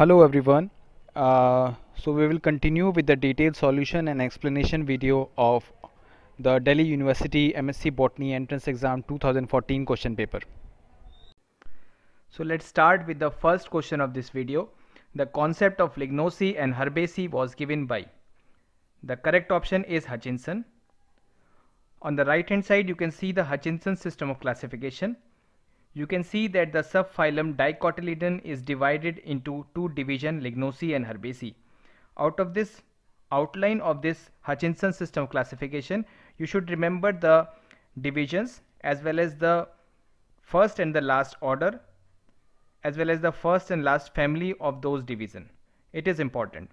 Hello everyone. Uh, so we will continue with the detailed solution and explanation video of the Delhi University MSc Botany Entrance Exam 2014 question paper. So let's start with the first question of this video. The concept of lignosi and herbaceae was given by. The correct option is Hutchinson. On the right hand side you can see the Hutchinson system of classification you can see that the subphylum Dicotyledon is divided into two division lignosi and Herbaceae. Out of this outline of this Hutchinson system classification, you should remember the divisions as well as the first and the last order as well as the first and last family of those division. It is important.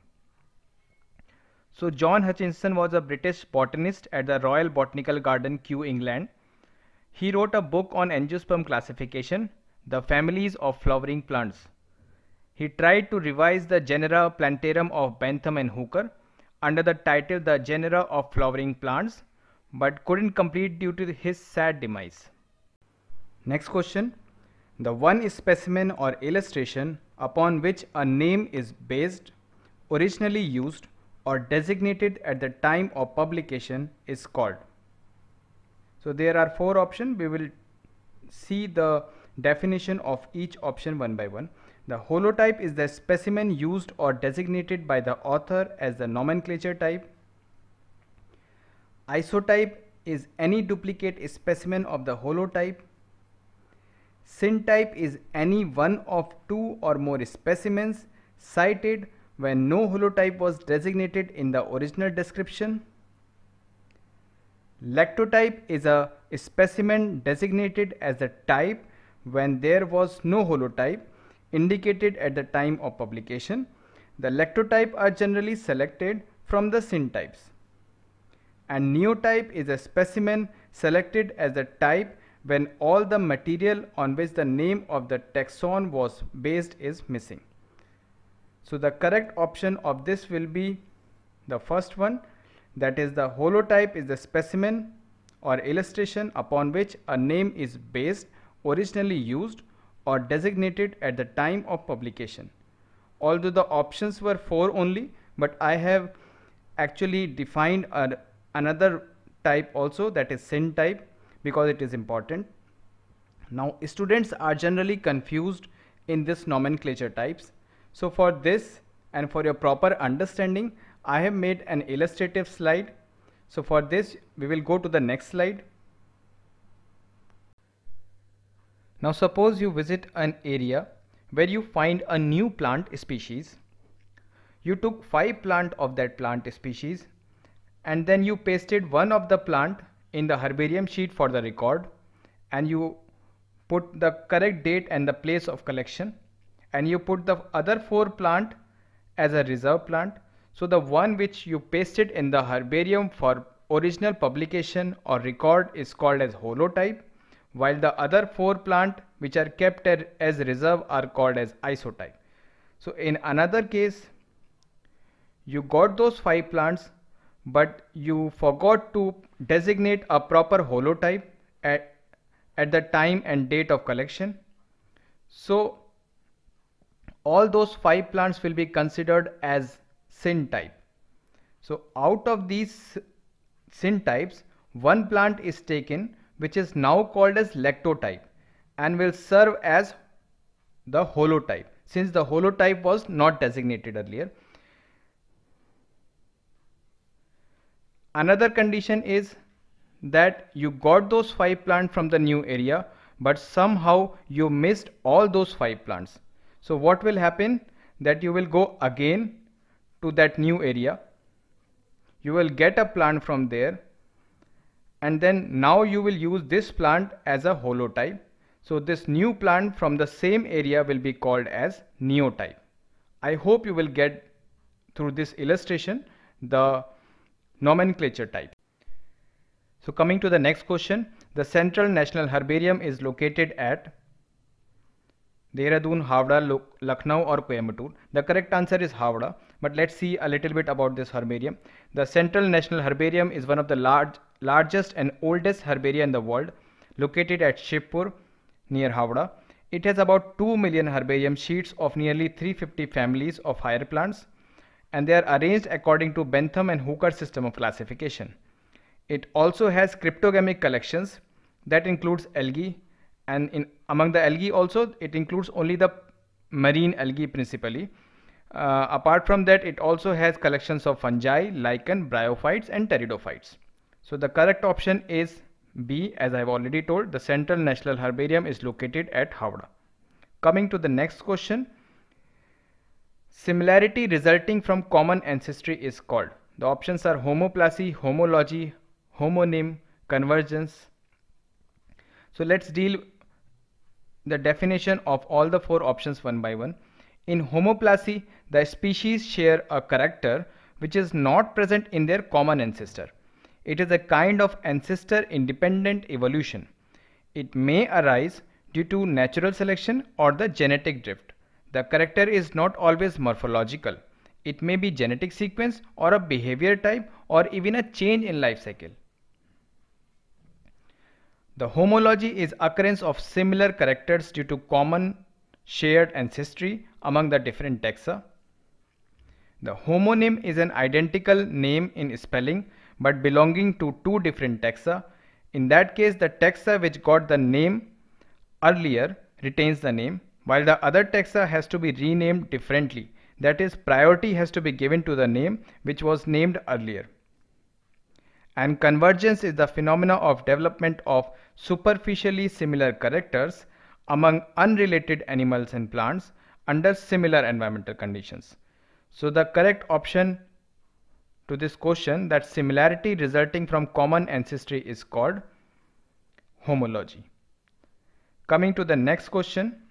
So John Hutchinson was a British botanist at the Royal Botanical Garden, Kew, England he wrote a book on angiosperm classification, The Families of Flowering Plants. He tried to revise the genera Plantarum of Bentham and Hooker under the title The Genera of Flowering Plants but couldn't complete due to his sad demise. Next question. The one specimen or illustration upon which a name is based, originally used or designated at the time of publication is called. So there are four options. We will see the definition of each option one by one. The holotype is the specimen used or designated by the author as the nomenclature type. Isotype is any duplicate specimen of the holotype. Syntype is any one of two or more specimens cited when no holotype was designated in the original description. Lectotype is a specimen designated as the type when there was no holotype indicated at the time of publication. The lectotype are generally selected from the syntypes. And neotype is a specimen selected as the type when all the material on which the name of the taxon was based is missing. So the correct option of this will be the first one that is the holotype is the specimen or illustration upon which a name is based originally used or designated at the time of publication. Although the options were four only, but I have actually defined a, another type also that is syn type because it is important. Now students are generally confused in this nomenclature types. So for this and for your proper understanding, I have made an illustrative slide. So for this, we will go to the next slide. Now suppose you visit an area where you find a new plant species. You took five plant of that plant species and then you pasted one of the plant in the herbarium sheet for the record and you put the correct date and the place of collection and you put the other four plant as a reserve plant so the one which you pasted in the herbarium for original publication or record is called as holotype while the other four plant which are kept er, as reserve are called as isotype. So in another case you got those five plants but you forgot to designate a proper holotype at, at the time and date of collection. So all those five plants will be considered as sin type. So out of these sin types, one plant is taken which is now called as lectotype and will serve as the holotype since the holotype was not designated earlier. Another condition is that you got those five plants from the new area but somehow you missed all those five plants. So what will happen that you will go again to that new area you will get a plant from there and then now you will use this plant as a holotype so this new plant from the same area will be called as neotype I hope you will get through this illustration the nomenclature type so coming to the next question the Central National Herbarium is located at Dehradun, Havda, Lucknow or Coimbatore. The correct answer is Havda. But let's see a little bit about this herbarium. The Central National Herbarium is one of the large, largest and oldest herbaria in the world, located at Shippur near Howrah. It has about 2 million herbarium sheets of nearly 350 families of higher plants and they are arranged according to Bentham and Hooker system of classification. It also has cryptogamic collections that includes algae and in, among the algae also it includes only the marine algae principally uh, apart from that, it also has collections of fungi, lichen, bryophytes and pteridophytes. So the correct option is B as I've already told the Central National Herbarium is located at Howrah. Coming to the next question. Similarity resulting from common ancestry is called. The options are homoplasy, homology, homonym, convergence. So let's deal the definition of all the four options one by one. In homoplasy, the species share a character which is not present in their common ancestor. It is a kind of ancestor independent evolution. It may arise due to natural selection or the genetic drift. The character is not always morphological. It may be genetic sequence or a behavior type or even a change in life cycle. The homology is occurrence of similar characters due to common shared ancestry among the different taxa. The homonym is an identical name in spelling but belonging to two different taxa. In that case, the taxa which got the name earlier retains the name while the other taxa has to be renamed differently. That is priority has to be given to the name which was named earlier. And convergence is the phenomena of development of superficially similar characters among unrelated animals and plants under similar environmental conditions. So the correct option to this question that similarity resulting from common ancestry is called homology. Coming to the next question.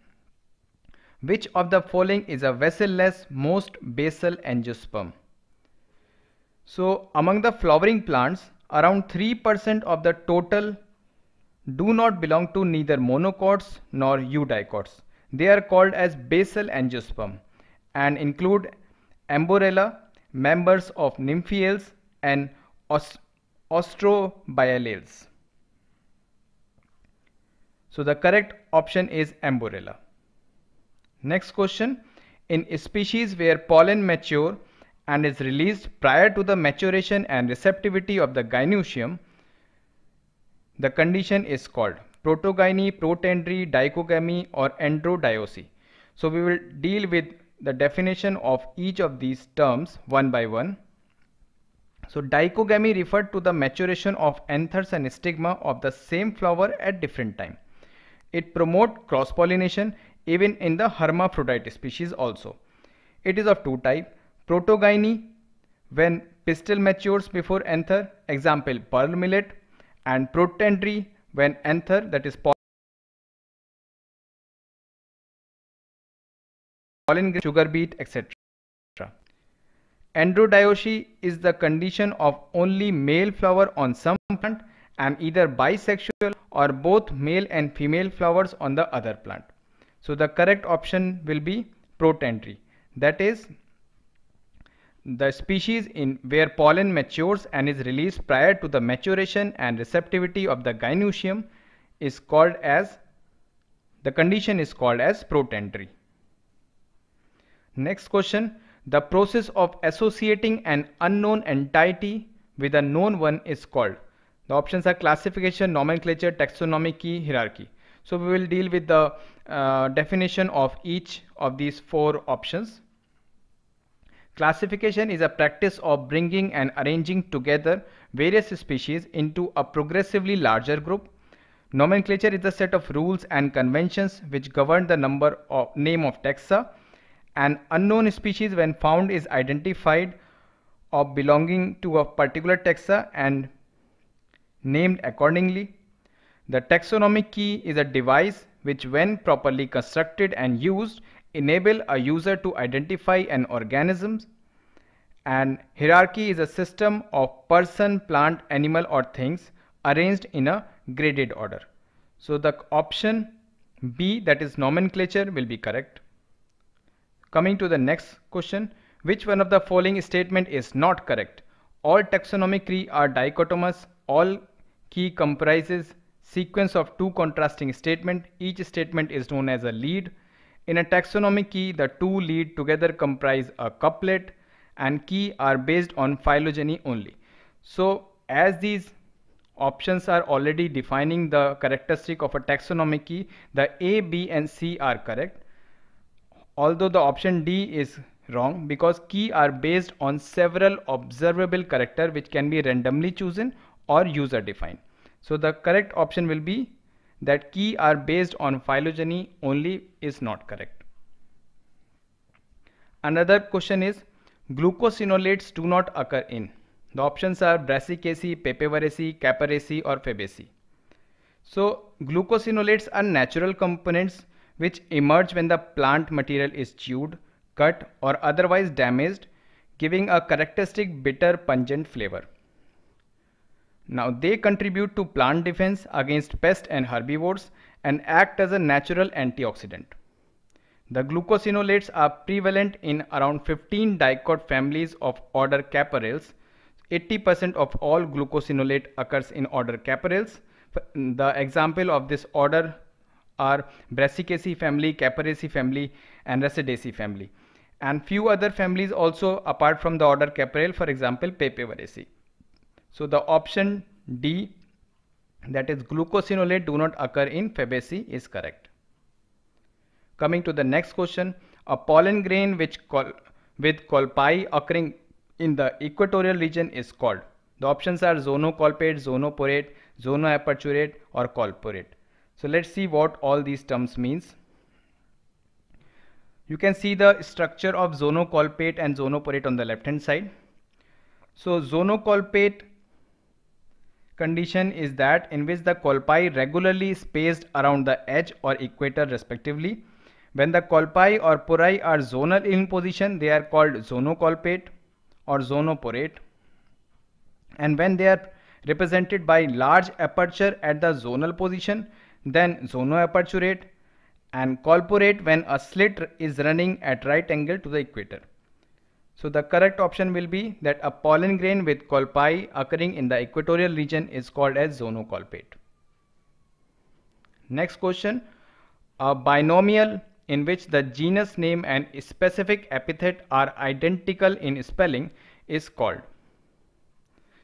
Which of the following is a vessel-less most basal angiosperm? So among the flowering plants, around 3% of the total do not belong to neither monocots nor eudicots. They are called as basal angiosperm and include Amborella, members of Nymphales and os So the correct option is Amborella. Next question. In species where pollen mature and is released prior to the maturation and receptivity of the gynoecium, the condition is called protogyny, protandry, dichogamy or androdiocy. So we will deal with the definition of each of these terms one by one. So dichogamy referred to the maturation of anthers and stigma of the same flower at different time. It promotes cross-pollination even in the hermaphrodite species also. It is of two type, protogyny when pistil matures before anther, example pearl millet and protandry when anther that is pollen sugar beet etc. Androdiocy is the condition of only male flower on some plant and either bisexual or both male and female flowers on the other plant. So the correct option will be protandry that is the species in where pollen matures and is released prior to the maturation and receptivity of the gynoecium is called as the condition is called as protentry. Next question the process of associating an unknown entity with a known one is called the options are classification nomenclature taxonomy key hierarchy so we will deal with the uh, definition of each of these four options Classification is a practice of bringing and arranging together various species into a progressively larger group. Nomenclature is a set of rules and conventions which govern the number of name of taxa. An unknown species when found is identified of belonging to a particular taxa and named accordingly. The taxonomic key is a device which when properly constructed and used enable a user to identify an organism and hierarchy is a system of person, plant, animal or things arranged in a graded order. So the option B that is nomenclature will be correct. Coming to the next question, which one of the following statement is not correct? All taxonomic tree are dichotomous, all key comprises sequence of two contrasting statement, each statement is known as a lead, in a taxonomic key, the two lead together comprise a couplet and key are based on phylogeny only. So as these options are already defining the characteristic of a taxonomic key, the A, B and C are correct. Although the option D is wrong because key are based on several observable character which can be randomly chosen or user defined. So the correct option will be that key are based on phylogeny only is not correct. Another question is glucosinolates do not occur in. The options are brassicaceae, Papaveraceae, caparaceae or fabaceae. So glucosinolates are natural components which emerge when the plant material is chewed, cut or otherwise damaged giving a characteristic bitter pungent flavor. Now they contribute to plant defense against pests and herbivores and act as a natural antioxidant. The glucosinolates are prevalent in around 15 dicot families of order Caperales. 80% of all glucosinolate occurs in order Caperales. The example of this order are Brassicaceae family, Caparaceae family and Racidaceae family. And few other families also apart from the order Caperale, for example Papaveraceae. So the option D that is glucosinolate do not occur in Fabaceae is correct. Coming to the next question, a pollen grain which col with colpi occurring in the equatorial region is called. The options are zonocolpate, zonoporate, zonoaperturate or colporate. So let's see what all these terms means. You can see the structure of zonocolpate and zonoporate on the left hand side. So zonocolpate condition is that in which the colpi regularly spaced around the edge or equator respectively. When the colpi or pori are zonal in position, they are called zonocolpate or zonoporate. And when they are represented by large aperture at the zonal position, then zonoaperturate and colporate when a slit is running at right angle to the equator. So the correct option will be that a pollen grain with colpi occurring in the equatorial region is called as zonocolpate. Next question, a binomial in which the genus name and specific epithet are identical in spelling is called.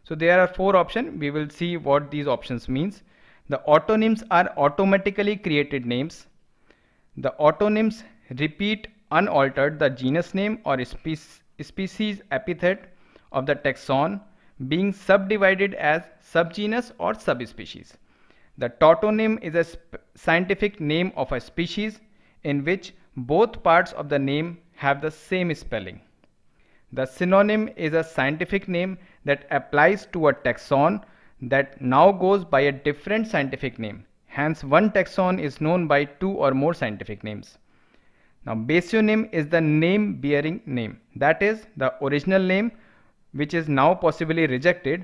So there are four options. We will see what these options means. The autonyms are automatically created names. The autonyms repeat unaltered the genus name or species species epithet of the taxon being subdivided as subgenus or subspecies. The tautonym is a scientific name of a species in which both parts of the name have the same spelling. The synonym is a scientific name that applies to a taxon that now goes by a different scientific name. Hence, one taxon is known by two or more scientific names. Now basionym is the name bearing name that is the original name which is now possibly rejected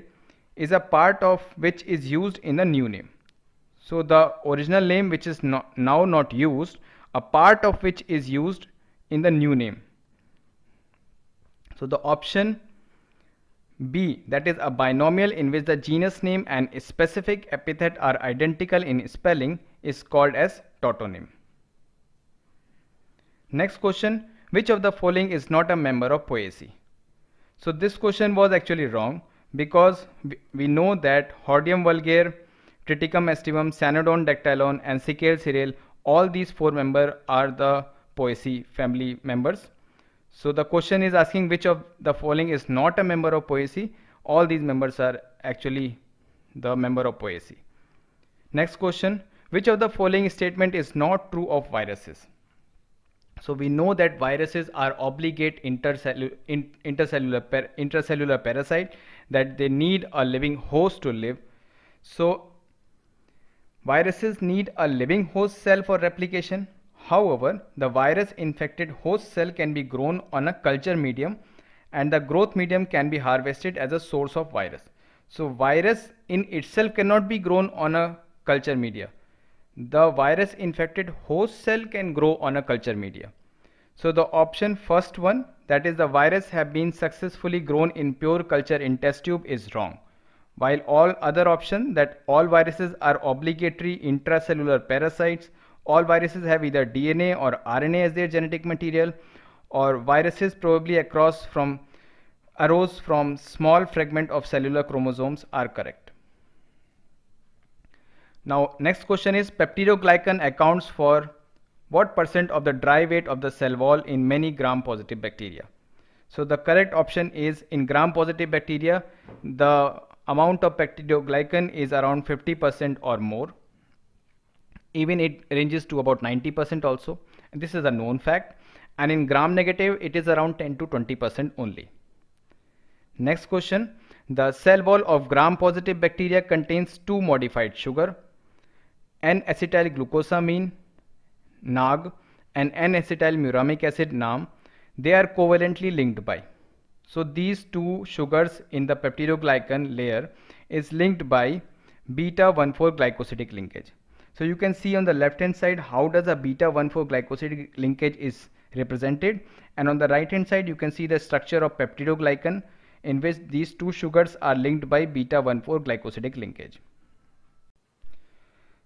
is a part of which is used in the new name. So the original name which is now not used a part of which is used in the new name. So the option B that is a binomial in which the genus name and specific epithet are identical in spelling is called as tautonym. Next question, which of the following is not a member of Poaceae? So this question was actually wrong because we know that Hordium vulgare, Triticum aestivum, Cyanodon dactylon and Cicale cereal all these four members are the Poaceae family members. So the question is asking which of the following is not a member of Poaceae. All these members are actually the member of Poaceae. Next question, which of the following statement is not true of viruses? So we know that viruses are obligate intercellular, intercellular, intracellular parasite that they need a living host to live. So viruses need a living host cell for replication. However, the virus infected host cell can be grown on a culture medium and the growth medium can be harvested as a source of virus. So virus in itself cannot be grown on a culture media the virus infected host cell can grow on a culture media. So the option first one that is the virus have been successfully grown in pure culture in test tube is wrong. While all other option that all viruses are obligatory intracellular parasites, all viruses have either DNA or RNA as their genetic material or viruses probably across from arose from small fragment of cellular chromosomes are correct. Now next question is peptidoglycan accounts for what percent of the dry weight of the cell wall in many gram positive bacteria. So the correct option is in gram positive bacteria the amount of peptidoglycan is around 50% or more. Even it ranges to about 90% also. And this is a known fact and in gram negative it is around 10 to 20% only. Next question the cell wall of gram positive bacteria contains two modified sugar N-acetyl glucosamine NAG and N-acetyl muramic acid NAM they are covalently linked by so these two sugars in the peptidoglycan layer is linked by beta 1,4 glycosidic linkage so you can see on the left hand side how does a beta 1,4 glycosidic linkage is represented and on the right hand side you can see the structure of peptidoglycan in which these two sugars are linked by beta 1,4 glycosidic linkage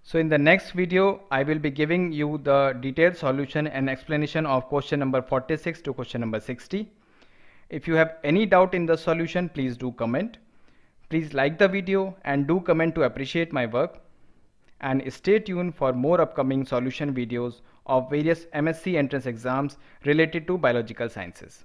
so in the next video, I will be giving you the detailed solution and explanation of question number 46 to question number 60. If you have any doubt in the solution, please do comment. Please like the video and do comment to appreciate my work. And stay tuned for more upcoming solution videos of various MSc entrance exams related to biological sciences.